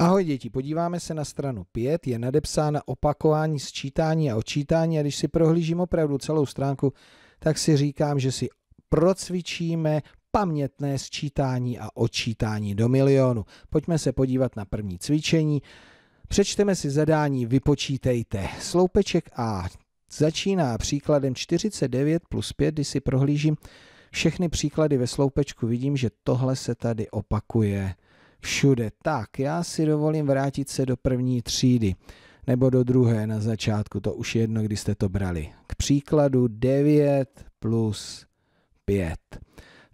Ahoj děti, podíváme se na stranu 5, je nadepsána opakování sčítání a odčítání a když si prohlížím opravdu celou stránku, tak si říkám, že si procvičíme pamětné sčítání a odčítání do milionu. Pojďme se podívat na první cvičení. Přečteme si zadání, vypočítejte. Sloupeček A začíná příkladem 49 plus 5, když si prohlížím všechny příklady ve sloupečku, vidím, že tohle se tady opakuje všude. Tak, já si dovolím vrátit se do první třídy nebo do druhé na začátku, to už jedno, kdy jste to brali. K příkladu 9 plus 5.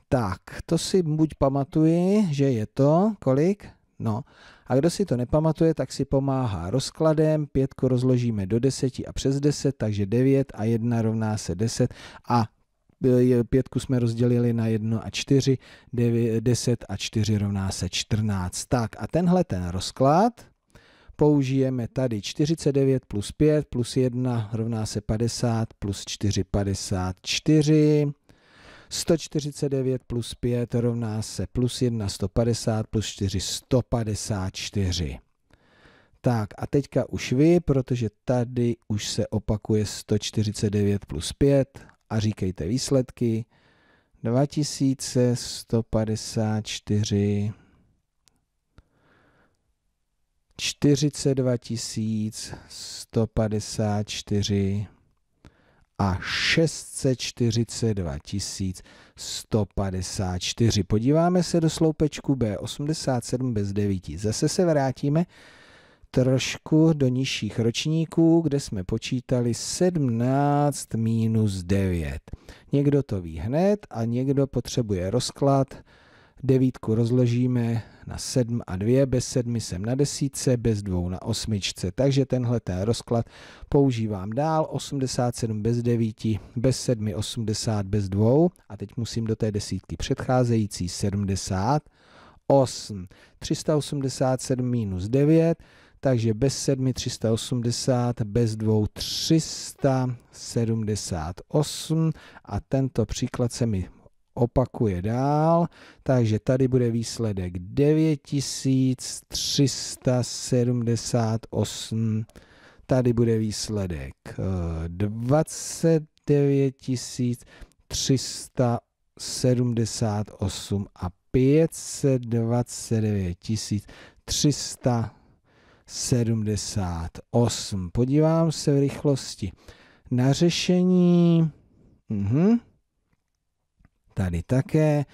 Tak, to si buď pamatuji, že je to, kolik? No, a kdo si to nepamatuje, tak si pomáhá rozkladem. Pětku rozložíme do deseti a přes deset, takže devět a jedna rovná se deset. A pětku jsme rozdělili na 1 a 4, 10 a 4 rovná se 14. Tak a tenhle ten rozklad použijeme tady 49 plus 5 plus 1 rovná se 50 plus 4 54. 149 plus 5 rovná se plus 1 150 plus 4 154. Tak a teďka už vy, protože tady už se opakuje 149 plus 5 a říkejte výsledky. 2154 42 154 a 642 154. Podíváme se do sloupečku B87 bez 9. Zase se vrátíme trošku do nižších ročníků, kde jsme počítali 17 minus 9. Někdo to ví hned a někdo potřebuje rozklad. Devítku rozložíme na 7 a 2, bez 7 jsem na desítce, bez 2 na osmičce. Takže tenhle ten rozklad používám dál, 87 bez 9, bez 7 80 bez 2 a teď musím do té desítky předcházející 70 8. 387 minus 9, takže bez 7 380, bez 2 378 a tento příklad se mi opakuje dál, takže tady bude výsledek 9378, tady bude výsledek 29378 eh, a 529 300 78. Podívám se v rychlosti na řešení. Mhm. Tady také.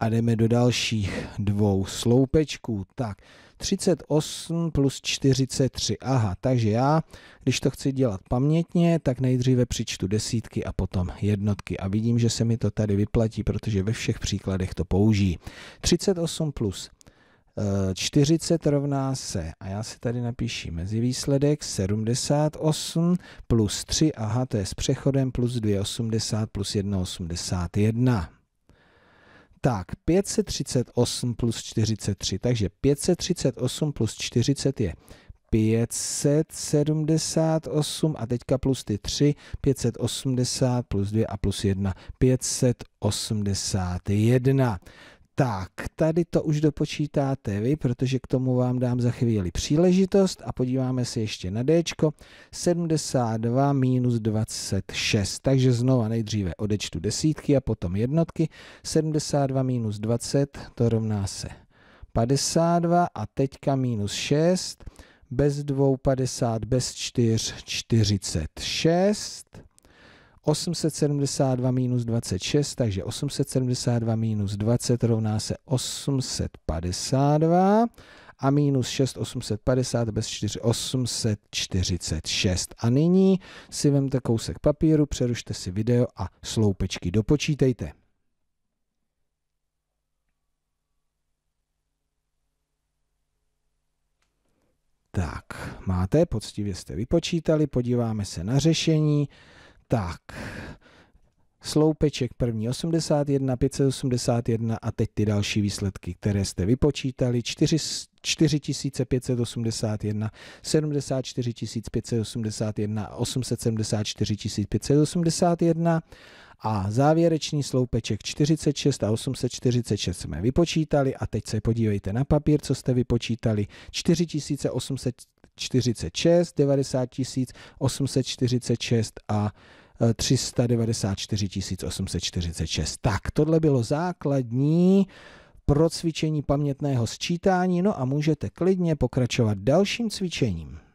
A jdeme do dalších dvou sloupečků. Tak, 38 plus 43. Aha, takže já, když to chci dělat pamětně, tak nejdříve přičtu desítky a potom jednotky. A vidím, že se mi to tady vyplatí, protože ve všech příkladech to použijí. 38 plus 40 rovná se, a já si tady napíšu mezi výsledek, 78 plus 3, aha, to je s přechodem, plus 2,80 plus 1,81. Tak, 538 plus 43, takže 538 plus 40 je 578 a teďka plus ty 3, 580 plus 2 a plus 1, 581. Tak, tady to už dopočítáte vy, protože k tomu vám dám za chvíli příležitost a podíváme se ještě na D. 72 minus 26, takže znova nejdříve odečtu desítky a potom jednotky. 72 minus 20 to rovná se 52 a teďka minus 6, bez 2 50, bez 4 46. 872 minus 26, takže 872 minus 20 rovná se 852 a minus 6 850 bez 4 846. A nyní si vemte kousek papíru, přerušte si video a sloupečky dopočítejte. Tak, máte, poctivě jste vypočítali, podíváme se na řešení. Tak, sloupeček první 81, 581 a teď ty další výsledky, které jste vypočítali, 4, 4581, 74 581 a 874 581 a závěrečný sloupeček 46 a 846 jsme vypočítali a teď se podívejte na papír, co jste vypočítali, 4846, 90 846 a 394 846. Tak, tohle bylo základní pro cvičení pamětného sčítání, no a můžete klidně pokračovat dalším cvičením.